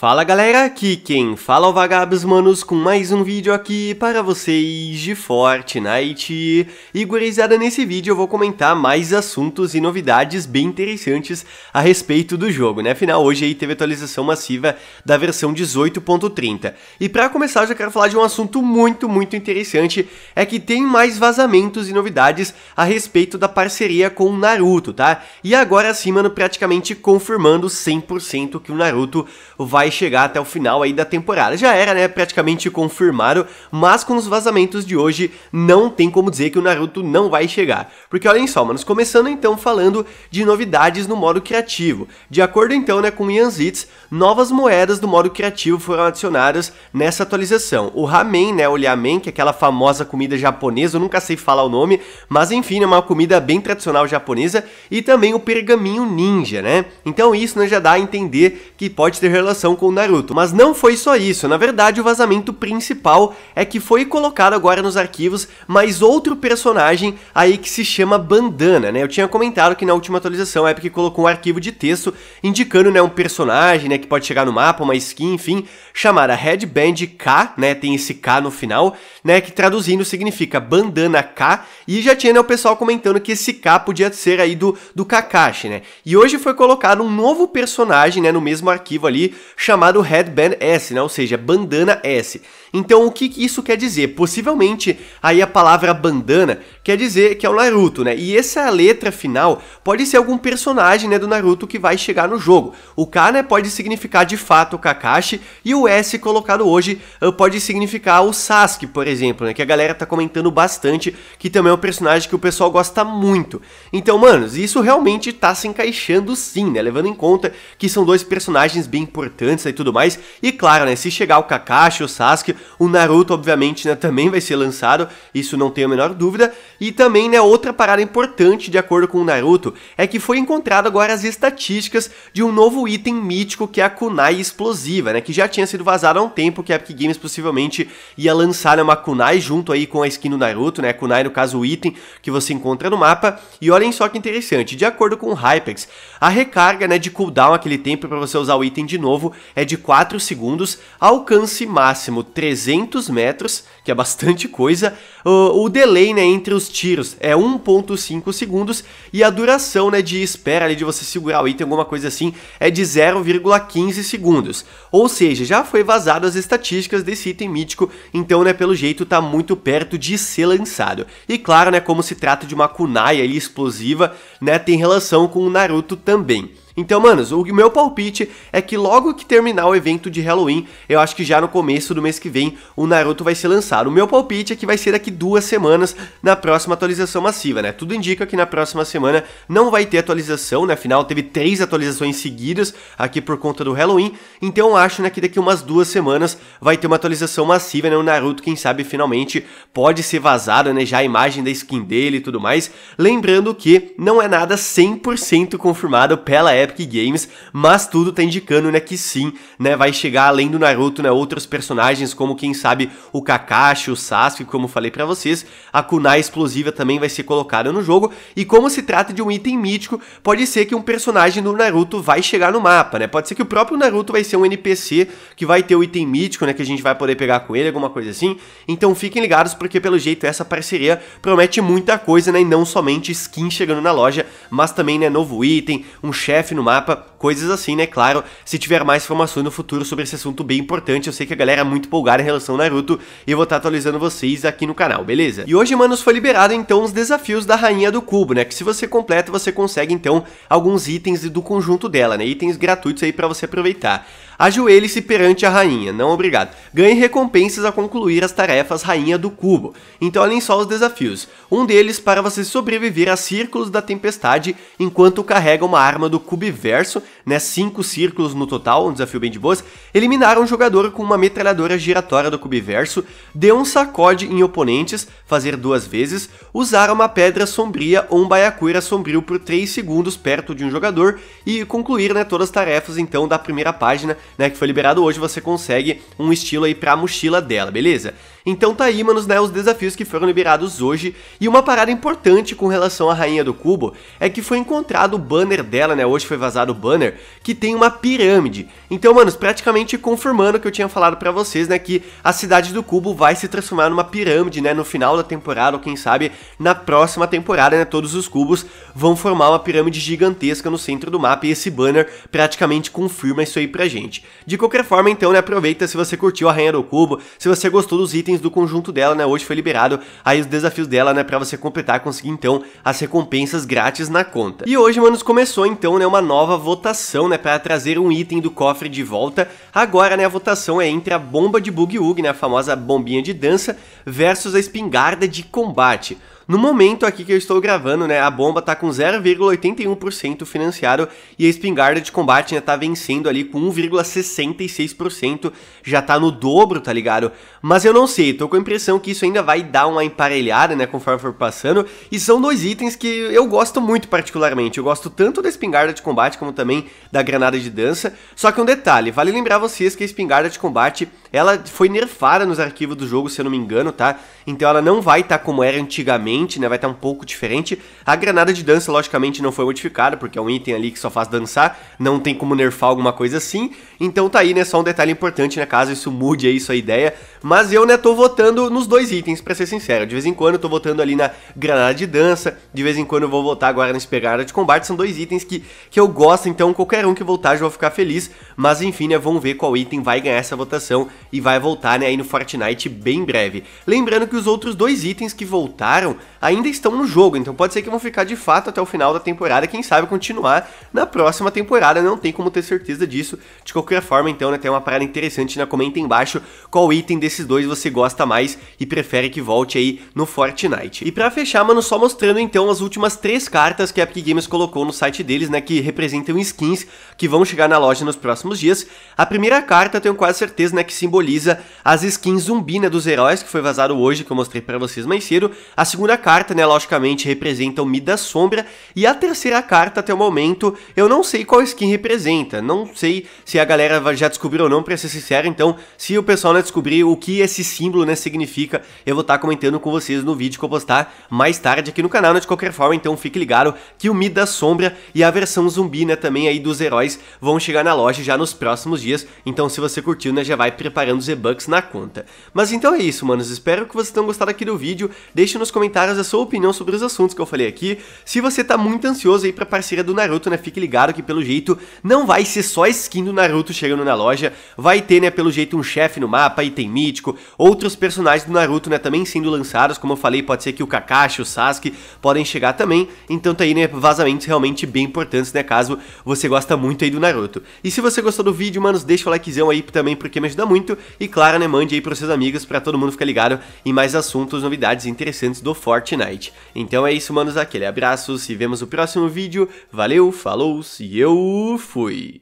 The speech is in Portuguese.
Fala galera, aqui quem fala é o Vagabos Manos com mais um vídeo aqui para vocês de Fortnite. E gurizada, nesse vídeo eu vou comentar mais assuntos e novidades bem interessantes a respeito do jogo, né? Afinal, hoje aí teve atualização massiva da versão 18.30. E para começar, eu já quero falar de um assunto muito, muito interessante, é que tem mais vazamentos e novidades a respeito da parceria com o Naruto, tá? E agora sim, mano, praticamente confirmando 100% que o Naruto vai vai chegar até o final aí da temporada. Já era, né? Praticamente confirmado, mas com os vazamentos de hoje não tem como dizer que o Naruto não vai chegar. Porque olhem só, manos, começando então falando de novidades no modo criativo. De acordo então, né, com Ian Zitz, novas moedas do modo criativo foram adicionadas nessa atualização. O ramen, né, o ramen, que é aquela famosa comida japonesa, eu nunca sei falar o nome, mas enfim, é uma comida bem tradicional japonesa, e também o pergaminho ninja, né? Então isso né, já dá a entender que pode ter relação com o Naruto. Mas não foi só isso, na verdade o vazamento principal é que foi colocado agora nos arquivos mais outro personagem aí que se chama Bandana, né? Eu tinha comentado que na última atualização a Epic colocou um arquivo de texto indicando, né, um personagem, né, que pode chegar no mapa, uma skin, enfim, chamada Headband K, né, tem esse K no final, né, que traduzindo significa Bandana K, e já tinha, né, o pessoal comentando que esse K podia ser aí do, do Kakashi, né? E hoje foi colocado um novo personagem, né, no mesmo arquivo ali, chamado Headband S, né? ou seja, bandana S. Então o que isso quer dizer? Possivelmente aí a palavra bandana quer dizer que é o Naruto, né? E essa letra final pode ser algum personagem né, do Naruto que vai chegar no jogo. O K né, pode significar de fato o Kakashi e o S colocado hoje ah, pode significar o Sasuke, por exemplo, né? Que a galera tá comentando bastante, que também é um personagem que o pessoal gosta muito. Então, manos, isso realmente tá se encaixando sim, né? Levando em conta que são dois personagens bem importantes e tudo mais. E claro, né, se chegar o Kakashi, o Sasuke, o Naruto, obviamente, né, também vai ser lançado, isso não tenho a menor dúvida. E também, né, outra parada importante, de acordo com o Naruto, é que foi encontrado agora as estatísticas de um novo item mítico que é a Kunai explosiva, né, que já tinha sido vazado há um tempo, que a Epic Games possivelmente ia lançar né, uma Kunai junto aí com a skin do Naruto, né, Kunai no caso o item que você encontra no mapa. E olhem só que interessante, de acordo com o Hypex, a recarga, né, de cooldown aquele tempo para você usar o item de novo é de 4 segundos, alcance máximo 300 metros, que é bastante coisa, o, o delay né, entre os tiros é 1.5 segundos e a duração né, de espera ali, né, de você segurar o item, alguma coisa assim, é de 0,15 segundos. Ou seja, já foi vazado as estatísticas desse item mítico, então né, pelo jeito tá muito perto de ser lançado. E claro, né, como se trata de uma kunai ali, explosiva, né, tem relação com o Naruto também. Então, manos, o meu palpite é que logo que terminar o evento de Halloween, eu acho que já no começo do mês que vem o Naruto vai ser lançado. O meu palpite é que vai ser daqui duas semanas na próxima atualização massiva, né? Tudo indica que na próxima semana não vai ter atualização, né? Afinal, teve três atualizações seguidas aqui por conta do Halloween. Então, eu acho né, que daqui umas duas semanas vai ter uma atualização massiva, né? O Naruto, quem sabe, finalmente pode ser vazado, né? Já a imagem da skin dele e tudo mais. Lembrando que não é nada 100% confirmado pela Apple. Epic Games, mas tudo tá indicando, né, que sim, né, vai chegar além do Naruto, né, outros personagens como quem sabe o Kakashi, o Sasuke, como falei para vocês, a kunai explosiva também vai ser colocada no jogo e como se trata de um item mítico, pode ser que um personagem do Naruto vai chegar no mapa, né? Pode ser que o próprio Naruto vai ser um NPC que vai ter o item mítico, né, que a gente vai poder pegar com ele, alguma coisa assim. Então fiquem ligados porque pelo jeito essa parceria promete muita coisa, né, e não somente skin chegando na loja, mas também né novo item, um chefe no mapa coisas assim, né? Claro, se tiver mais informações no futuro sobre esse assunto bem importante, eu sei que a galera é muito empolgada em relação ao Naruto e eu vou estar atualizando vocês aqui no canal, beleza? E hoje, manos, foi liberado então os desafios da Rainha do Cubo, né? Que se você completa, você consegue então alguns itens do conjunto dela, né? Itens gratuitos aí para você aproveitar. Ajoelhe-se perante a rainha, não obrigado. Ganhe recompensas a concluir as tarefas Rainha do Cubo. Então olhem só os desafios. Um deles para você sobreviver a círculos da tempestade enquanto carrega uma arma do Cubiverso né, cinco círculos no total, um desafio bem de boas, eliminaram um jogador com uma metralhadora giratória do cubiverso, deu um sacode em oponentes, fazer duas vezes, usar uma pedra sombria ou um baiacuira sombrio por 3 segundos perto de um jogador e concluir né, todas as tarefas então da primeira página né, que foi liberado hoje, você consegue um estilo aí para a mochila dela, beleza? Então tá aí, manos, né, os desafios que foram liberados hoje. E uma parada importante com relação à Rainha do Cubo é que foi encontrado o banner dela, né, hoje foi vazado o banner, que tem uma pirâmide. Então, manos, praticamente confirmando o que eu tinha falado para vocês, né, que a Cidade do Cubo vai se transformar numa pirâmide, né, no final da temporada, ou quem sabe na próxima temporada, né, todos os cubos vão formar uma pirâmide gigantesca no centro do mapa e esse banner praticamente confirma isso aí pra gente. De qualquer forma, então, né, aproveita se você curtiu a Rainha do Cubo, se você gostou dos itens itens do conjunto dela, né? Hoje foi liberado aí os desafios dela, né? Pra você completar, conseguir então as recompensas grátis na conta. E hoje, manos, começou então, né? Uma nova votação, né? Pra trazer um item do cofre de volta. Agora, né? A votação é entre a bomba de Boogie Woogie, né? A famosa bombinha de dança, versus a espingarda de combate. No momento aqui que eu estou gravando, né, a bomba tá com 0,81% financiado e a espingarda de combate ainda né, tá vencendo ali com 1,66%, já tá no dobro, tá ligado? Mas eu não sei, tô com a impressão que isso ainda vai dar uma emparelhada, né, conforme for passando, e são dois itens que eu gosto muito particularmente, eu gosto tanto da espingarda de combate como também da granada de dança, só que um detalhe, vale lembrar vocês que a espingarda de combate ela foi nerfada nos arquivos do jogo, se eu não me engano, tá? Então ela não vai estar tá como era antigamente, né? Vai estar tá um pouco diferente. A granada de dança, logicamente, não foi modificada, porque é um item ali que só faz dançar. Não tem como nerfar alguma coisa assim. Então tá aí, né? Só um detalhe importante, né? Caso isso mude aí sua ideia. Mas eu, né, tô votando nos dois itens, pra ser sincero. De vez em quando eu tô votando ali na granada de dança. De vez em quando eu vou votar agora na espegada de combate. São dois itens que, que eu gosto, então qualquer um que voltar já vou ficar feliz. Mas enfim, né? Vamos ver qual item vai ganhar essa votação e vai voltar né, aí no Fortnite bem breve. Lembrando que os outros dois itens que voltaram ainda estão no jogo, então pode ser que vão ficar de fato até o final da temporada, quem sabe continuar na próxima temporada, não tem como ter certeza disso. De qualquer forma, então, né, tem uma parada interessante, né, comenta embaixo qual item desses dois você gosta mais e prefere que volte aí no Fortnite. E para fechar, mano, só mostrando então as últimas três cartas que a Epic Games colocou no site deles, né, que representam skins que vão chegar na loja nos próximos dias. A primeira carta, tenho quase certeza, né, que simboliza simboliza as skins zumbina dos heróis, que foi vazado hoje, que eu mostrei para vocês mais cedo. A segunda carta, né, logicamente, representa o Midas Sombra. E a terceira carta, até o momento, eu não sei qual skin representa. Não sei se a galera já descobriu ou não, pra ser sincero. Então, se o pessoal não descobrir o que esse símbolo, né, significa, eu vou estar tá comentando com vocês no vídeo que eu postar mais tarde aqui no canal, né, de qualquer forma. Então, fique ligado que o Midas Sombra e a versão zumbina também aí dos heróis vão chegar na loja já nos próximos dias. Então, se você curtiu, né, já vai preparando pagando Z-Bucks na conta. Mas então é isso, manos. Espero que vocês tenham gostado aqui do vídeo. Deixe nos comentários a sua opinião sobre os assuntos que eu falei aqui. Se você tá muito ansioso aí pra parceria do Naruto, né? Fique ligado que pelo jeito não vai ser só skin do Naruto chegando na loja. Vai ter, né, pelo jeito um chefe no mapa, item mítico, outros personagens do Naruto, né, também sendo lançados. Como eu falei, pode ser que o Kakashi, o Sasuke podem chegar também. Então tá aí, né, vazamentos realmente bem importantes, né, caso você gosta muito aí do Naruto. E se você gostou do vídeo, manos, deixa o likezão aí também porque me ajuda muito. E claro, né, mande aí pros seus amigos para todo mundo ficar ligado em mais assuntos, novidades interessantes do Fortnite. Então é isso, manos, aquele abraço, se vemos no próximo vídeo. Valeu, falou, e eu fui!